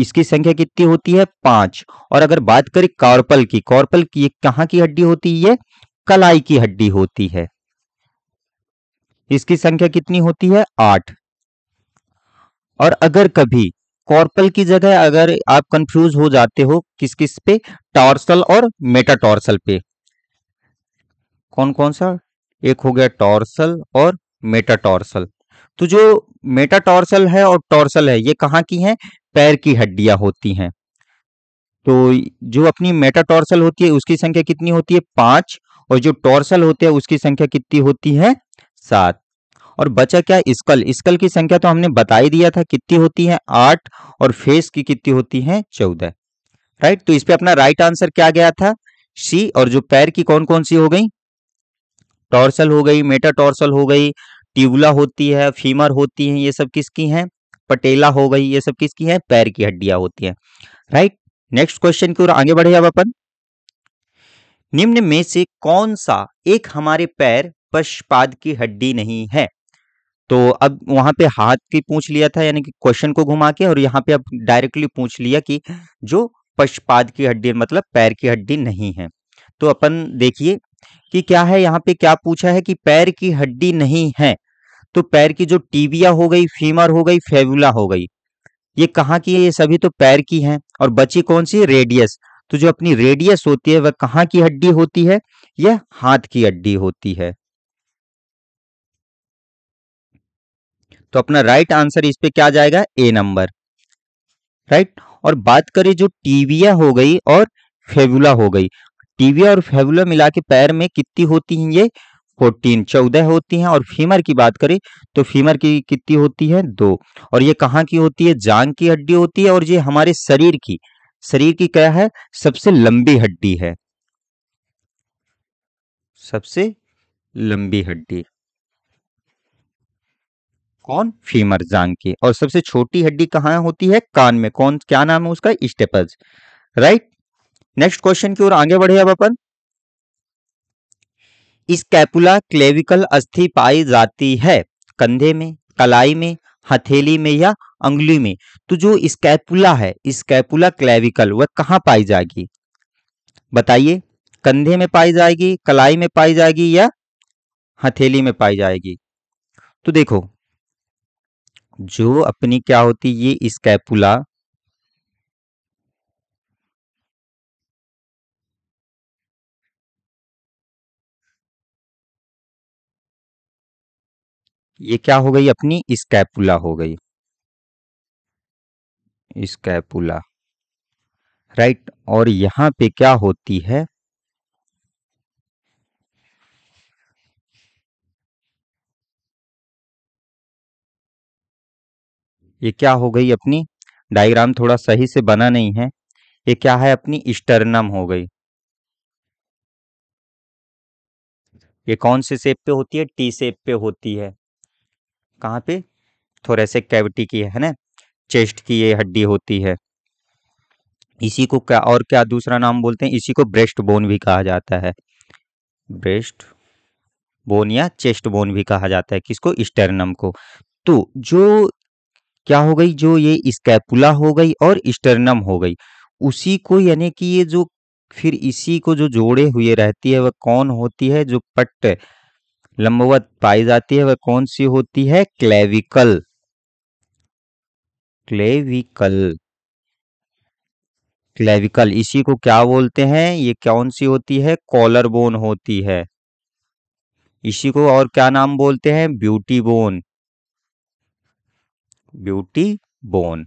इसकी संख्या कितनी होती है पांच और अगर बात करें कॉर्पल की कॉर्पल की कहाँ की हड्डी होती है कलाई की हड्डी होती है इसकी संख्या कितनी होती है आठ और अगर कभी कॉर्पल की जगह अगर आप कंफ्यूज हो जाते हो किस किस पे टॉर्सल और मेटाटॉर्सल पे कौन कौन सा एक हो गया टॉर्सल और मेटाटॉर्सल तो जो मेटाटॉर्सल है और टॉर्सल है ये कहाँ की है पैर की हड्डियां होती हैं तो जो अपनी मेटाटॉर्सल होती है उसकी संख्या कितनी होती है पांच और जो टॉर्सल होते हैं उसकी संख्या कितनी होती है सात और बचा क्या स्कल स्कल की संख्या तो हमने बता ही दिया था कितनी होती है आठ और फेस की कितनी होती है चौदह राइट तो इस पे अपना राइट आंसर क्या गया था सी और जो पैर की कौन कौन सी हो गई टॉर्सल हो गई मेटा टॉर्सल हो गई ट्यूबला होती है फीमर होती है ये सब किसकी हैं पटेला हो गई ये सब किसकी है पैर की हड्डियां होती हैं राइट नेक्स्ट क्वेश्चन की ओर आगे बढ़े अब अपन निम्न में से कौन सा एक हमारे पैर पशपाद की हड्डी नहीं है तो अब वहां पे हाथ की पूछ लिया था यानी कि क्वेश्चन को घुमा के और यहाँ पे अब डायरेक्टली पूछ लिया कि जो पशपाद की हड्डी मतलब पैर की हड्डी नहीं है तो अपन देखिए कि क्या है यहाँ पे क्या पूछा है कि पैर की हड्डी नहीं है तो पैर की जो टीबिया हो गई फीमर हो गई फेवुला हो गई ये कहाँ की है ये सभी तो पैर की हैं और बची कौन सी रेडियस तो जो अपनी रेडियस होती है वह कहाँ की हड्डी होती है यह हाथ की हड्डी होती है तो अपना राइट आंसर इस पे क्या जाएगा ए नंबर राइट और बात करें जो टीबिया हो गई और फेबुला हो गई टीबिया और फेबुला मिला के पैर में कितनी होती हैं ये फोर्टीन चौदह होती हैं और फीमर की बात करें तो फीमर की कितनी होती है दो और ये कहाँ की होती है जांग की हड्डी होती है और ये हमारे शरीर की शरीर की क्या है सबसे लंबी हड्डी है सबसे लंबी हड्डी कौन फीमर जांग की और सबसे छोटी हड्डी कहाँ होती है कान में कौन क्या नाम है उसका स्टेपज राइट नेक्स्ट क्वेश्चन की ओर आगे बढ़े अब अपन स्कैपुला क्लेविकल अस्थि पाई जाती है कंधे में कलाई में हथेली में या अंगुली में तो जो स्कैपुला है स्कैपुला क्लेविकल वह कहाँ पाई जाएगी बताइए कंधे में पाई जाएगी कलाई में पाई जाएगी या हथेली में पाई जाएगी तो देखो जो अपनी क्या होती ये स्कैपुला ये क्या हो गई अपनी स्कैपुला हो गई स्कैपुला राइट और यहां पे क्या होती है ये क्या हो गई अपनी डायग्राम थोड़ा सही से बना नहीं है ये क्या है अपनी स्टर्नम हो गई ये कौन से शेप पे होती है टी शेप पे होती है कहाँ पे थोरेसिक कैविटी की है ना चेस्ट की ये हड्डी होती है इसी को क्या और क्या दूसरा नाम बोलते हैं इसी को ब्रेस्ट बोन भी कहा जाता है ब्रेस्ट बोन या चेस्ट बोन भी कहा जाता है किसको स्टर्नम को तो जो क्या हो गई जो ये स्कैपुला हो गई और स्टर्नम हो गई उसी को यानी कि ये जो फिर इसी को जो जोड़े हुए रहती है वह कौन होती है जो पट्ट लंबवत पाई जाती है वह कौन सी होती है क्लेविकल क्लेविकल क्लेविकल इसी को क्या बोलते हैं ये कौन सी होती है कॉलर बोन होती है इसी को और क्या नाम बोलते हैं ब्यूटी बोन ब्यूटी बोन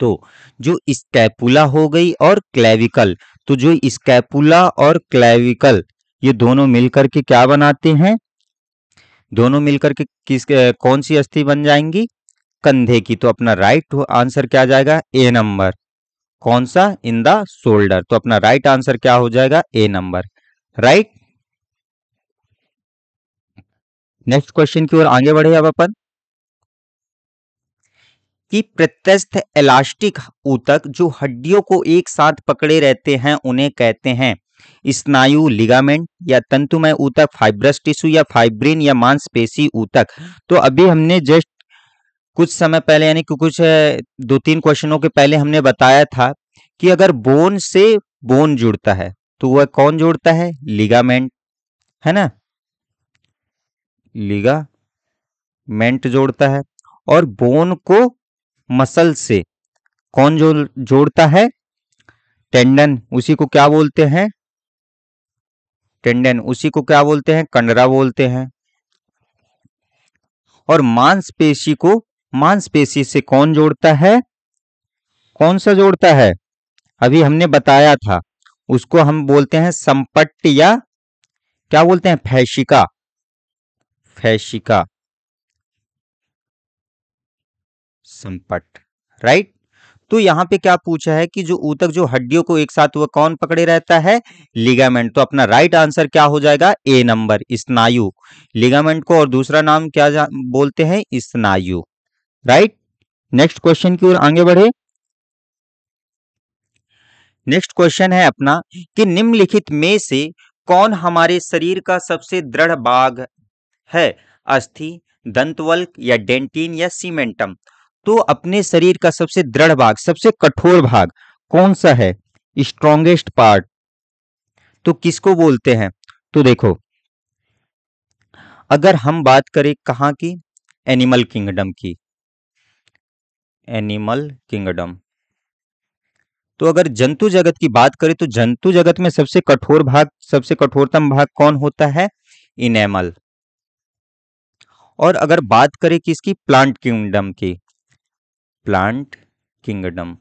तो जो स्कैपुला हो गई और क्लेविकल तो जो स्कैपुला और क्लेविकल ये दोनों मिलकर के क्या बनाते हैं दोनों मिलकर के किस कौन सी अस्थि बन जाएंगी कंधे की तो अपना राइट आंसर क्या जाएगा ए नंबर कौन सा इन द शोल्डर तो अपना राइट आंसर क्या हो जाएगा A number right next question की ओर आगे बढ़े अब अपन कि प्रत्यस्थ इलास्टिक ऊतक जो हड्डियों को एक साथ पकड़े रहते हैं उन्हें कहते हैं स्नायु लिगामेंट या तंतुमय ऊतक फाइब्रस टिश्यू या फाइब्रिन या मांसपेशी ऊतक तो अभी हमने जस्ट कुछ समय पहले यानी कि कुछ दो तीन क्वेश्चनों के पहले हमने बताया था कि अगर बोन से बोन जुड़ता है तो वह कौन जोड़ता है लिगामेंट है ना लिगामेंट जोड़ता है और बोन को मसल से कौन जो जोड़ता है टेंडन उसी को क्या बोलते हैं टेंडन उसी को क्या बोलते हैं कंडरा बोलते हैं और मांसपेशी को मांसपेशी से कौन जोड़ता है कौन सा जोड़ता है अभी हमने बताया था उसको हम बोलते हैं संपट्ट या क्या बोलते हैं फैशिका फैशिका संपट राइट तो यहाँ पे क्या पूछा है कि जो ऊतक जो हड्डियों को एक साथ वह कौन पकड़े रहता है लिगामेंट तो अपना राइट आंसर क्या हो जाएगा ए नंबर स्नायु लिगामेंट को और दूसरा नाम क्या बोलते हैं स्नायु राइट नेक्स्ट क्वेश्चन की ओर आगे बढ़े नेक्स्ट क्वेश्चन है अपना कि निम्नलिखित में से कौन हमारे शरीर का सबसे दृढ़ भाग है अस्थि दंतवल्क या डेंटिन या सीमेंटम तो अपने शरीर का सबसे दृढ़ भाग सबसे कठोर भाग कौन सा है स्ट्रॉन्गेस्ट पार्ट तो किसको बोलते हैं तो देखो अगर हम बात करें कहाँ की एनिमल किंगडम की एनिमल किंगडम तो अगर जंतु जगत की बात करें तो जंतु जगत में सबसे कठोर भाग सबसे कठोरतम भाग कौन होता है इनेमल और अगर बात करें किसकी प्लांट किंगडम की प्लांट किंगडम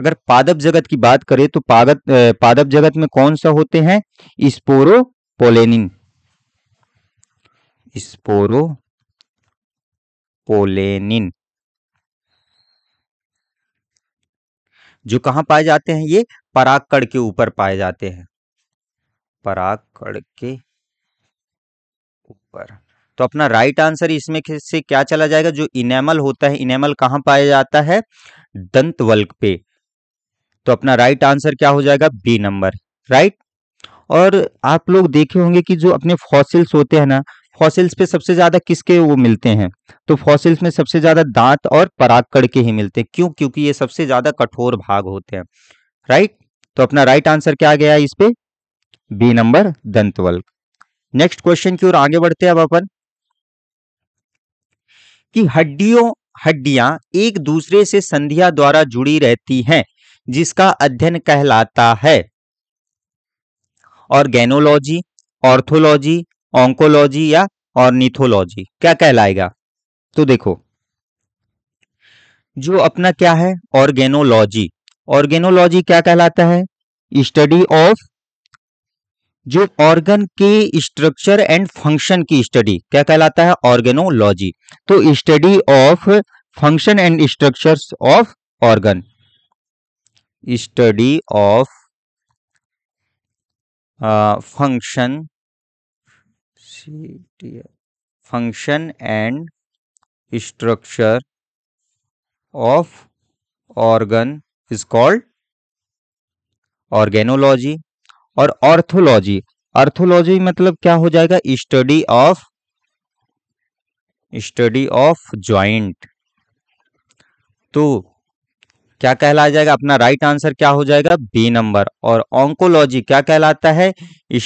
अगर पादप जगत की बात करें तो पादप पादप जगत में कौन सा होते हैं स्पोरो पोलेनिन स्पोरो पोलेनिन जो कहां पाए जाते हैं ये पराकड़ के ऊपर पाए जाते हैं पराकड़ के ऊपर तो अपना राइट आंसर इसमें से क्या चला जाएगा जो इनेमल होता है इनेमल कहां पाया जाता है दंतवल्क पे तो अपना राइट आंसर क्या हो जाएगा बी नंबर राइट और आप लोग देखे होंगे कि जो अपने फॉसिल्स होते हैं ना फॉसिल्स पे सबसे ज्यादा किसके वो मिलते हैं तो फॉसिल्स में सबसे ज्यादा दांत और पराकड़ के ही मिलते हैं क्यों क्योंकि ये सबसे ज्यादा कठोर भाग होते हैं राइट तो अपना राइट आंसर क्या आ गया इस पे बी नंबर दंतवल्क नेक्स्ट क्वेश्चन की ओर आगे बढ़ते हैं अब अपन कि हड्डियों हड्डियां एक दूसरे से संधिया द्वारा जुड़ी रहती हैं जिसका अध्ययन कहलाता है ऑर्गेनोलॉजी ऑर्थोलॉजी ऑन्कोलॉजी या ऑर्निथोलॉजी क्या कहलाएगा तो देखो जो अपना क्या है ऑर्गेनोलॉजी ऑर्गेनोलॉजी क्या कहलाता है स्टडी ऑफ जो ऑर्गन के स्ट्रक्चर एंड फंक्शन की स्टडी क्या कहलाता है ऑर्गेनोलॉजी तो study of function and structure of organ study of function function and structure of organ is called organology और ऑर्थोलॉजी ऑर्थोलॉजी मतलब क्या हो जाएगा study of study of joint तो क्या कहला जाएगा अपना राइट right आंसर क्या हो जाएगा बी नंबर और ऑंकोलॉजी क्या कहलाता है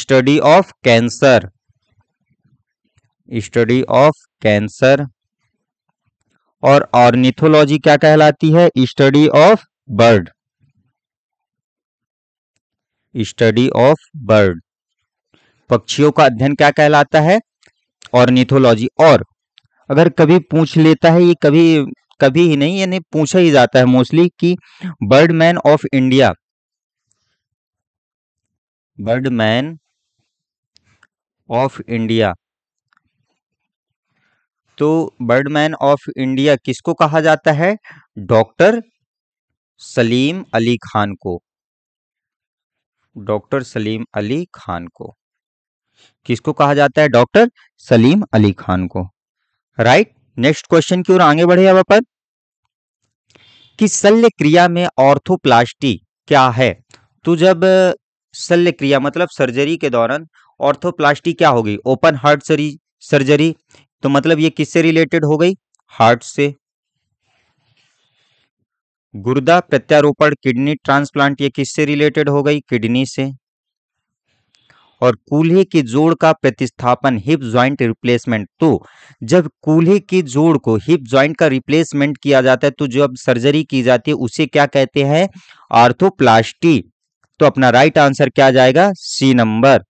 study of cancer study of cancer और ऑर्निथोलॉजी क्या कहलाती है study of bird study of bird पक्षियों का अध्ययन क्या कहलाता है ऑर्निथोलॉजी और अगर कभी पूछ लेता है ये कभी कभी ही नहीं यानी पूछा ही जाता है मोस्टली कि birdman of India birdman of India तो बर्डमैन ऑफ इंडिया किसको कहा जाता है डॉक्टर सलीम अली खान को डॉक्टर सलीम अली खान को किसको कहा जाता है डॉक्टर सलीम अली खान को राइट नेक्स्ट क्वेश्चन की ओर आगे बढ़े अब अपन कि शल्य क्रिया में ऑर्थोप्लास्टी क्या है तो जब शल्य क्रिया मतलब सर्जरी के दौरान ऑर्थोप्लास्टी क्या हो गई ओपन हार्ट सर्जरी तो मतलब ये किससे रिलेटेड हो गई हार्ट से गुर्दा प्रत्यारोपण किडनी ट्रांसप्लांट ये किससे रिलेटेड हो गई किडनी से और कूल्हे के जोड़ का प्रतिस्थापन हिप ज्वाइंट रिप्लेसमेंट तो जब कूल्हे के जोड़ को हिप ज्वाइंट का रिप्लेसमेंट किया जाता है तो जब सर्जरी की जाती है उसे क्या कहते हैं आर्थोप्लास्टी तो अपना राइट आंसर क्या जाएगा सी नंबर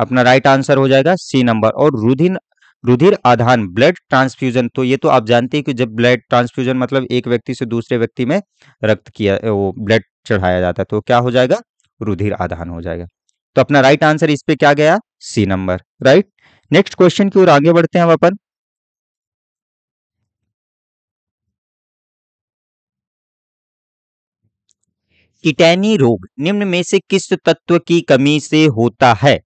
अपना राइट आंसर हो जाएगा सी नंबर और रुधिन रुधिर आधान ब्लड ट्रांसफ्यूजन तो ये तो आप जानते हैं कि जब ब्लड ट्रांसफ्यूजन मतलब एक व्यक्ति से दूसरे व्यक्ति में रक्त किया वो ब्लड चढ़ाया जाता है तो क्या हो जाएगा रुधिर आधान हो जाएगा तो अपना राइट आंसर इस पे क्या गया C number right next question की ओर आगे बढ़ते हैं हम अपन टिटैनी रोग निम्न में से किस तत्व की कमी से होता है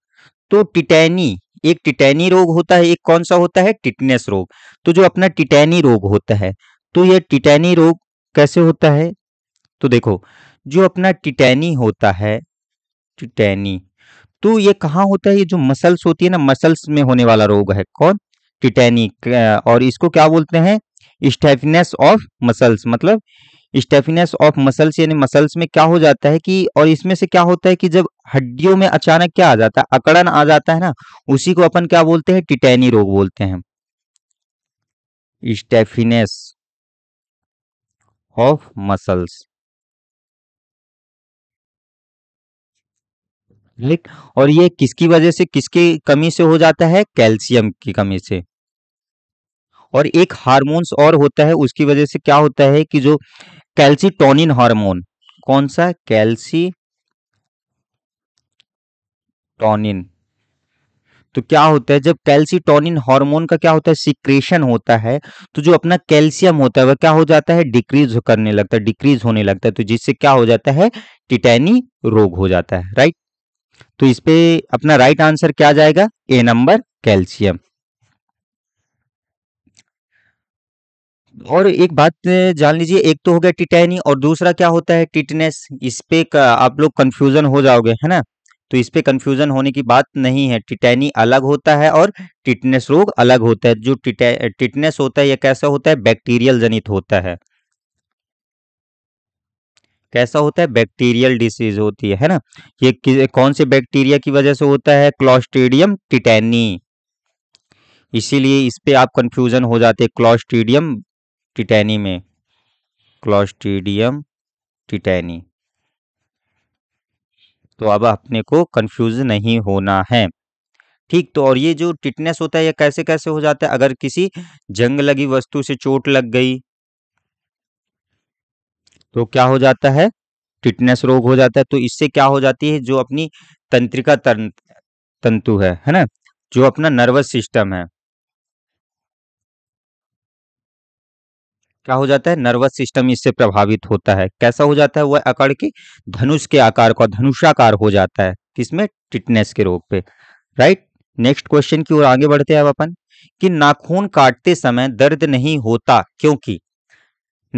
तो टिटैनी एक टिटैनी रोग होता है एक कौन सा होता है टिटनेस रोग तो जो अपना टिटैनी रोग होता है तो यह टिटैनी रोग कैसे होता है तो देखो जो अपना टिटैनी होता है टिटैनी तो ये कहाँ होता है ये जो मसल्स होती है ना मसल्स में होने वाला रोग है कौन टिटैनी और इसको क्या बोलते हैं स्टेफनेस ऑफ मसल्स मतलब स्टेफिनेस ऑफ मसल्स यानी मसल्स में क्या हो जाता है कि और इसमें से क्या होता है कि जब हड्डियों में अचानक क्या आ जाता है अकड़न आ जाता है ना उसी को अपन क्या बोलते हैं टिटैनी रोग बोलते हैं स्टेफिनेस ऑफ मसल्स राइट और ये किसकी वजह से किसके कमी से हो जाता है कैल्शियम की कमी से और एक हार्मोन्स और होता है उसकी वजह से क्या होता है कि जो कैल्सिटोनिन हार्मोन कौन सा कैल्सी टोनिन तो क्या होता है जब कैल्सिटोनिन हार्मोन का क्या होता है सिक्रेशन होता है तो जो अपना कैल्शियम होता है वह क्या हो जाता है डिक्रीज करने लगता है डिक्रीज होने लगता है तो जिससे क्या हो जाता है टिटैनी रोग हो जाता है राइट तो इस पे अपना राइट आंसर क्या जाएगा ए नंबर कैल्शियम और एक बात जान लीजिए एक तो हो गया टिटैनी और दूसरा क्या होता है टिटनेस इस पे आप लोग कंफ्यूजन हो जाओगे है ना तो इस पे कंफ्यूजन होने की बात नहीं है टिटैनी अलग होता है और टिटनेस रोग अलग होता है जो टिटनेस होता है यह कैसा होता है बैक्टीरियल जनित होता है कैसा होता है बैक्टीरियल डिसीज होती है है ना ये कौन से बैक्टीरिया की वजह से होता है क्लॉस्ट्रीडियम टिटैनी इसीलिए इस पे आप कंफ्यूजन हो जाते हैं क्लॉस्ट्रीडियम टिटैनी में क्लॉस्ट्रीडियम टिटैनी तो अब अपने को कंफ्यूज नहीं होना है ठीक तो और ये जो टिटनेस होता है ये कैसे कैसे हो जाता है अगर किसी जंग लगी वस्तु से चोट लग गई तो क्या हो जाता है टिटनेस रोग हो जाता है तो इससे क्या हो जाती है जो अपनी तंत्रिका तंतु है है ना जो अपना नर्वस सिस्टम है क्या हो जाता है नर्वस सिस्टम इससे प्रभावित होता है कैसा हो जाता है वह अकड़ के धनुष के आकार का धनुषाकार हो जाता है किसमें टिटनेस के रोग पे राइट नेक्स्ट क्वेश्चन की ओर आगे बढ़ते हैं अपन कि नाखून काटते समय दर्द नहीं होता क्योंकि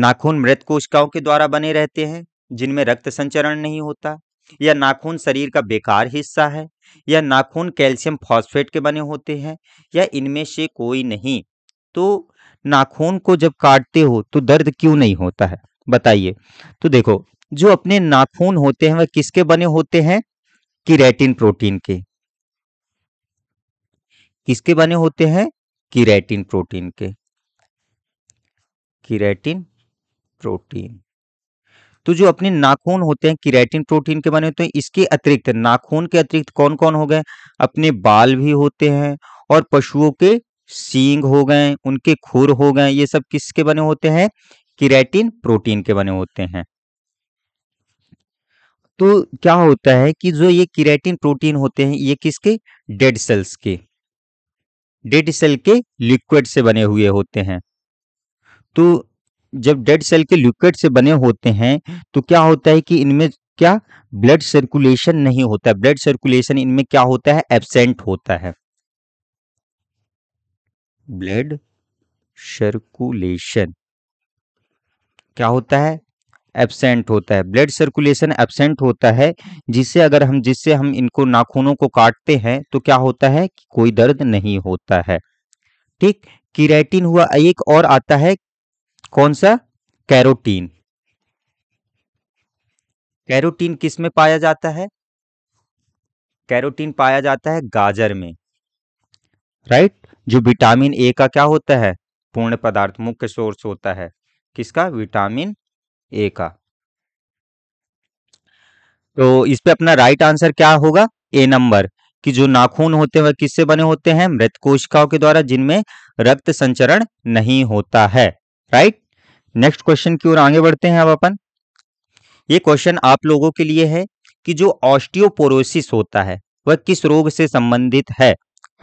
नाखून मृत कोशिकाओं के द्वारा बने रहते हैं जिनमें रक्त संचरण नहीं होता या नाखून शरीर का बेकार हिस्सा है या नाखून कैल्शियम फॉस्फेट के बने होते हैं या इनमें से कोई नहीं तो नाखून को जब काटते हो तो दर्द क्यों नहीं होता है बताइए तो देखो जो अपने नाखून होते हैं वह किसके बने होते हैं किरेटिन प्रोटीन के किसके बने होते हैं किरेटिन प्रोटीन के किरेटिन प्रोटीन तो जो अपने नाखून होते हैं किरेटिन प्रोटीन के बने होते हैं इसके अतिरिक्त नाखून के अतिरिक्त कौन कौन हो गए अपने बाल भी होते हैं और पशुओं के सींग हो गए उनके खुर हो गए ये सब किसके बने होते हैं किरेटिन प्रोटीन के बने होते हैं तो क्या होता है कि जो ये किरेटिन प्रोटीन होते हैं ये किसके डेड सेल्स के डेड सेल के लिक्विड से बने हुए होते हैं तो जब डेड सेल के लिक्विड से बने होते हैं तो क्या होता है कि इनमें क्या ब्लड सर्कुलेशन नहीं होता ब्लड सर्कुलेशन इनमें क्या होता है एबसेंट होता है ब्लड सर्कुलेशन क्या होता है एबसेंट होता है ब्लड सर्कुलेशन एबसेंट होता है जिससे अगर हम जिससे हम इनको नाखूनों को काटते हैं तो क्या होता है कि कोई दर्द नहीं होता है ठीक किरेटिन हुआ एक और आता है कौन सा कैरोटीन कैरोटीन किस में पाया जाता है कैरोटीन पाया जाता है गाजर में राइट जो विटामिन ए का क्या होता है पूर्ण पदार्थ मुख्य सोर्स होता है किसका विटामिन ए का तो इस पे अपना राइट आंसर क्या होगा ए नंबर कि जो नाखून होते हैं वह किससे बने होते हैं मृत कोशिकाओं के द्वारा जिनमें रक्त संचरण नहीं होता है राइट नेक्स्ट क्वेश्चन की ओर आगे बढ़ते हैं अब अपन ये क्वेश्चन आप लोगों के लिए है कि जो ऑस्टियोपोरोसिस होता है वह किस रोग से संबंधित है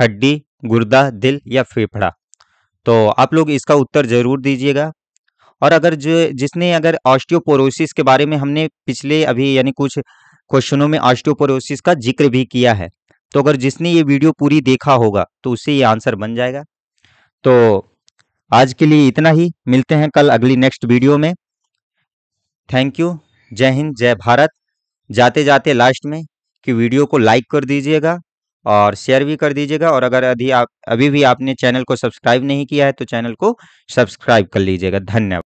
हड्डी गुर्दा दिल या फेफड़ा तो आप लोग इसका उत्तर जरूर दीजिएगा और अगर जो जिसने अगर ऑस्टियोपोरोसिस के बारे में हमने पिछले अभी यानी कुछ क्वेश्चनों में ऑस्टियोपोरोसिस का जिक्र भी किया है तो अगर जिसने ये वीडियो पूरी देखा होगा तो उससे ये आंसर बन जाएगा तो आज के लिए इतना ही मिलते हैं कल अगली नेक्स्ट वीडियो में थैंक यू जय हिंद जय भारत जाते जाते लास्ट में कि वीडियो को लाइक कर दीजिएगा और शेयर भी कर दीजिएगा और अगर अभी आप अभी भी आपने चैनल को सब्सक्राइब नहीं किया है तो चैनल को सब्सक्राइब कर लीजिएगा धन्यवाद